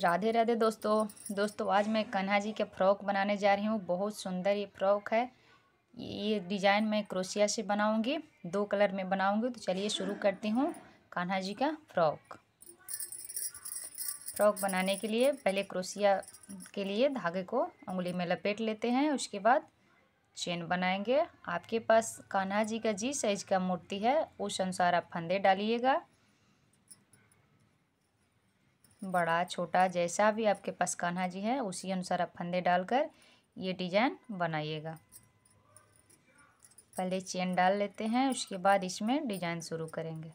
राधे राधे दोस्तों दोस्तों आज मैं कन्हा जी के फ्रॉक बनाने जा रही हूँ बहुत सुंदर ये फ्रॉक है ये डिज़ाइन मैं क्रोशिया से बनाऊँगी दो कलर में बनाऊँगी तो चलिए शुरू करती हूँ कान्हा जी का फ्रॉक फ्रॉक बनाने के लिए पहले क्रोशिया के लिए धागे को उंगली में लपेट लेते हैं उसके बाद चेन बनाएंगे आपके पास कान्हा जी का जी साइज का मूर्ति है उस अनुसार आप फंदे डालिएगा बड़ा छोटा जैसा भी आपके पास कान्हा जी है उसी अनुसार आप फंदे डालकर ये डिजाइन बनाइएगा पहले चेन डाल लेते हैं उसके बाद इसमें डिजाइन शुरू करेंगे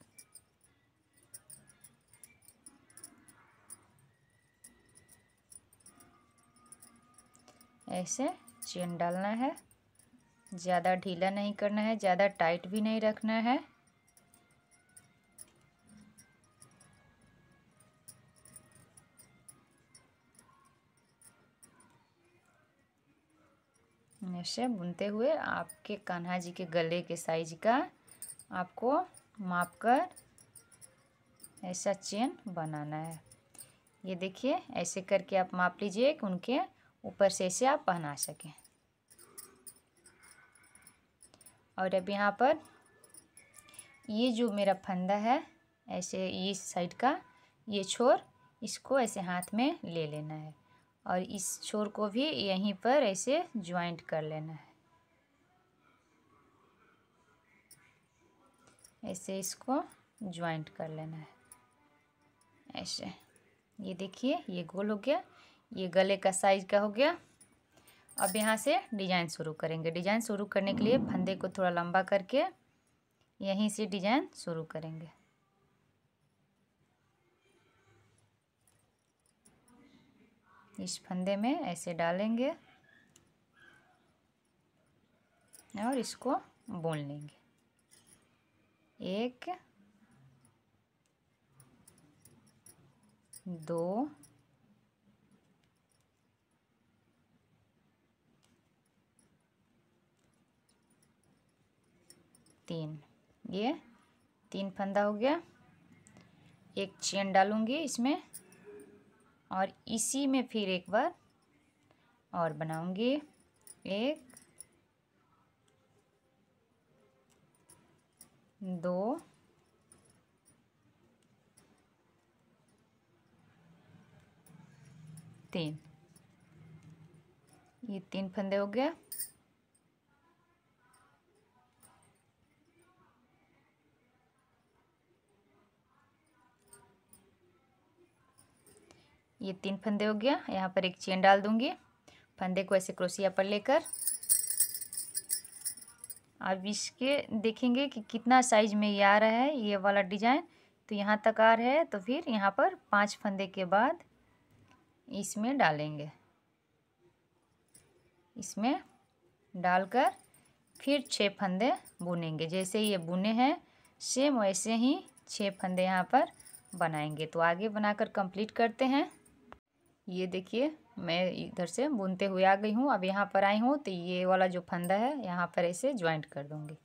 ऐसे चेन डालना है ज़्यादा ढीला नहीं करना है ज़्यादा टाइट भी नहीं रखना है से बुनते हुए आपके कान्हा जी के गले के साइज का आपको माप कर ऐसा चेन बनाना है ये देखिए ऐसे करके आप माप लीजिए कि उनके ऊपर से ऐसे आप पहना सकें और अब यहाँ पर ये जो मेरा फंदा है ऐसे इस साइड का ये छोर इसको ऐसे हाथ में ले लेना है और इस छोर को भी यहीं पर ऐसे ज्वाइंट कर लेना है ऐसे इसको ज्वाइंट कर लेना है ऐसे ये देखिए ये गोल हो गया ये गले का साइज का हो गया अब यहाँ से डिजाइन शुरू करेंगे डिजाइन शुरू करने के लिए फंदे को थोड़ा लंबा करके यहीं से डिजाइन शुरू करेंगे इस फंदे में ऐसे डालेंगे और इसको बोल लेंगे एक दो तीन ये तीन फंदा हो गया एक चेन डालूंगी इसमें और इसी में फिर एक बार और बनाऊंगी एक दो तीन ये तीन फंदे हो गया ये तीन फंदे हो गया यहाँ पर एक चेन डाल दूंगी फंदे को ऐसे क्रोसिया पर लेकर अब इसके देखेंगे कि कितना साइज में ये आ रहा है ये वाला डिजाइन तो यहाँ तक आ रहा है तो फिर यहाँ पर पांच फंदे के बाद इसमें डालेंगे इसमें डालकर फिर छह फंदे बुनेंगे जैसे ये बुने हैं सेम वैसे ही छः फंदे यहाँ पर बनाएंगे तो आगे बनाकर कंप्लीट करते हैं ये देखिए मैं इधर से बुनते हुए आ गई हूँ अब यहाँ पर आई हूँ तो ये वाला जो फंदा है यहाँ पर ऐसे ज्वाइंट कर दूँगी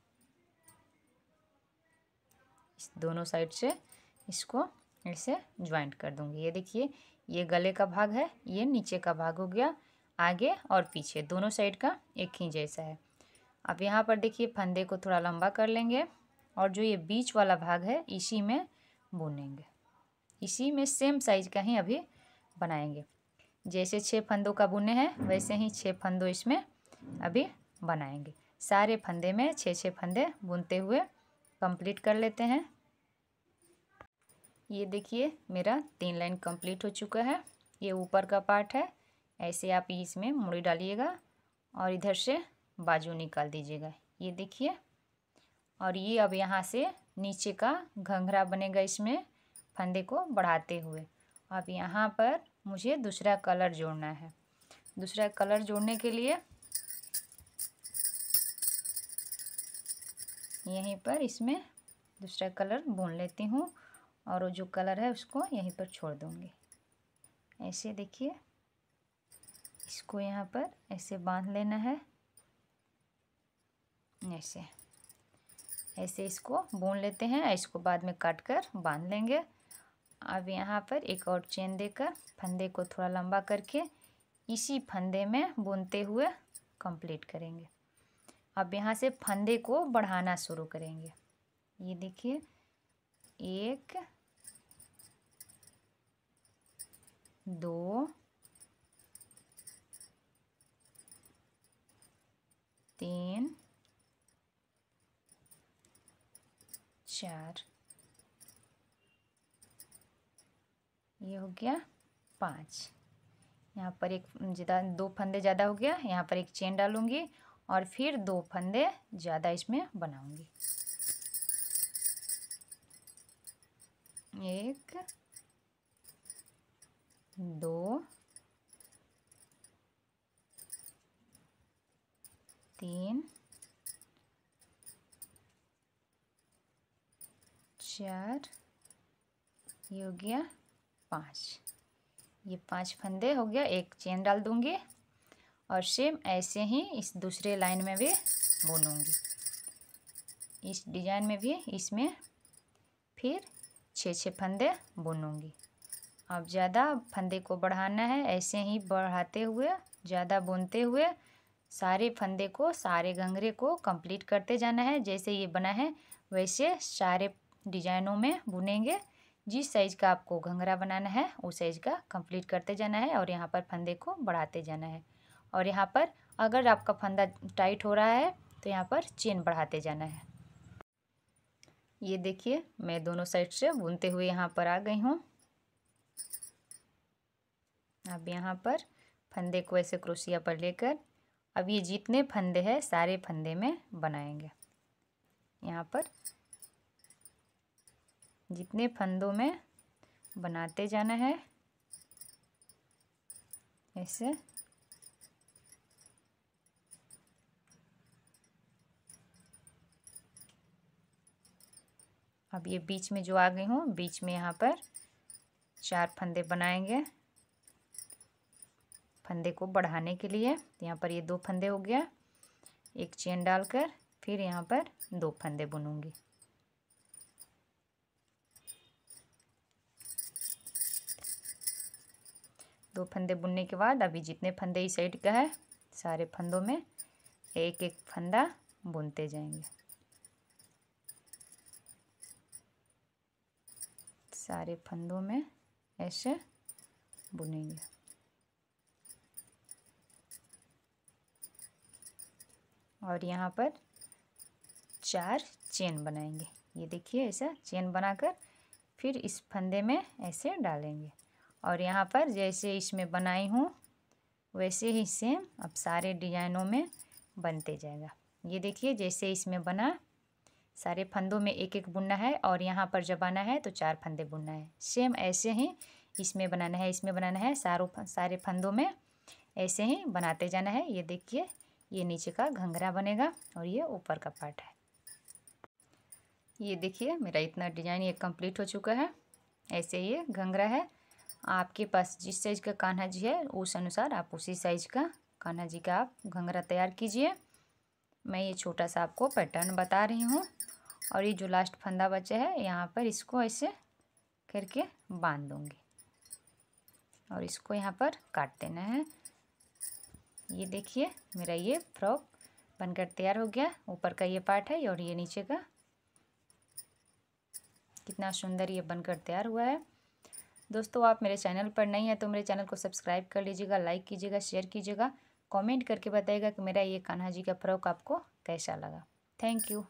इस दोनों साइड से इसको ऐसे ज्वाइंट कर दूँगी ये देखिए ये गले का भाग है ये नीचे का भाग हो गया आगे और पीछे दोनों साइड का एक ही जैसा है अब यहाँ पर देखिए फंदे को थोड़ा लंबा कर लेंगे और जो ये बीच वाला भाग है इसी में बुनेंगे इसी में सेम साइज का ही अभी बनाएंगे जैसे छः फंदों का बुने हैं वैसे ही छः फंदों इसमें अभी बनाएंगे सारे फंदे में छः छः फंदे बुनते हुए कंप्लीट कर लेते हैं ये देखिए मेरा तीन लाइन कंप्लीट हो चुका है ये ऊपर का पार्ट है ऐसे आप इसमें मुड़ी डालिएगा और इधर से बाजू निकाल दीजिएगा ये देखिए और ये अब यहाँ से नीचे का घंघरा बनेगा इसमें फंदे को बढ़ाते हुए अब यहाँ पर मुझे दूसरा कलर जोड़ना है दूसरा कलर जोड़ने के लिए यहीं पर इसमें दूसरा कलर बुन लेती हूँ और वो जो कलर है उसको यहीं पर छोड़ दूँगी ऐसे देखिए इसको यहाँ पर ऐसे बांध लेना है ऐसे ऐसे इसको बुन लेते हैं इसको बाद में काट कर बांध लेंगे अब यहाँ पर एक और चेन देकर फंदे को थोड़ा लंबा करके इसी फंदे में बुनते हुए कंप्लीट करेंगे अब यहाँ से फंदे को बढ़ाना शुरू करेंगे ये देखिए एक दो तीन चार ये हो गया पाँच यहाँ पर एक ज़्यादा दो फंदे ज़्यादा हो गया यहाँ पर एक चेन डालूँगी और फिर दो फंदे ज़्यादा इसमें बनाऊँगी एक दो तीन चार ये हो गया पाँच ये पांच फंदे हो गया एक चेन डाल दूंगी और सेम ऐसे ही इस दूसरे लाइन में भी बुनूंगी इस डिजाइन में भी इसमें फिर छः छः फंदे बुनूंगी अब ज़्यादा फंदे को बढ़ाना है ऐसे ही बढ़ाते हुए ज़्यादा बुनते हुए सारे फंदे को सारे घंघरे को कंप्लीट करते जाना है जैसे ये बना है वैसे सारे डिजाइनों में बुनेंगे जिस साइज़ का आपको घंघरा बनाना है उस साइज़ का कंप्लीट करते जाना है और यहाँ पर फंदे को बढ़ाते जाना है और यहाँ पर अगर आपका फंदा टाइट हो रहा है तो यहाँ पर चेन बढ़ाते जाना है ये देखिए मैं दोनों साइड से बुनते हुए यहाँ पर आ गई हूँ अब यहाँ पर फंदे को ऐसे क्रोशिया पर लेकर अब ये जितने फंदे हैं सारे फंदे में बनाएंगे यहाँ पर जितने फंदों में बनाते जाना है ऐसे अब ये बीच में जो आ गई हूँ बीच में यहाँ पर चार फंदे बनाएंगे फंदे को बढ़ाने के लिए यहाँ पर ये दो फंदे हो गया एक चेन डालकर फिर यहाँ पर दो फंदे बुनूंगी दो फंदे बुनने के बाद अभी जितने फंदे इस साइड का है सारे फंदों में एक एक फंदा बुनते जाएंगे सारे फंदों में ऐसे बुनेंगे और यहाँ पर चार चेन बनाएंगे ये देखिए ऐसा चेन बनाकर फिर इस फंदे में ऐसे डालेंगे और यहाँ पर जैसे इसमें बनाई हूँ वैसे ही सेम अब सारे डिजाइनों में बनते जाएगा ये देखिए जैसे इसमें बना सारे फंदों में एक एक बुनना है और यहाँ पर जब आना है तो चार फंदे बुनना है सेम ऐसे ही इसमें बनाना है इसमें बनाना है सारों सारे फंदों में ऐसे ही बनाते जाना है ये देखिए ये नीचे का घंघरा बनेगा और ये ऊपर का पार्ट है ये देखिए मेरा इतना डिजाइन ये कंप्लीट हो चुका है ऐसे ये घंघरा है आपके पास जिस साइज का कान्हा जी है उस अनुसार आप उसी साइज का कान्हा जी का आप घंघरा तैयार कीजिए मैं ये छोटा सा आपको पैटर्न बता रही हूँ और ये जो लास्ट फंदा बचा है यहाँ पर इसको ऐसे करके बांध दूँगी और इसको यहाँ पर काट देना है ये देखिए मेरा ये फ्रॉक बनकर तैयार हो गया ऊपर का ये पार्ट है और ये नीचे का कितना सुंदर ये बनकर तैयार हुआ है दोस्तों आप मेरे चैनल पर नहीं हैं तो मेरे चैनल को सब्सक्राइब कर लीजिएगा लाइक कीजिएगा शेयर कीजिएगा कमेंट करके बताइएगा कि मेरा ये कान्हा जी का फ्रॉक आपको कैसा लगा थैंक यू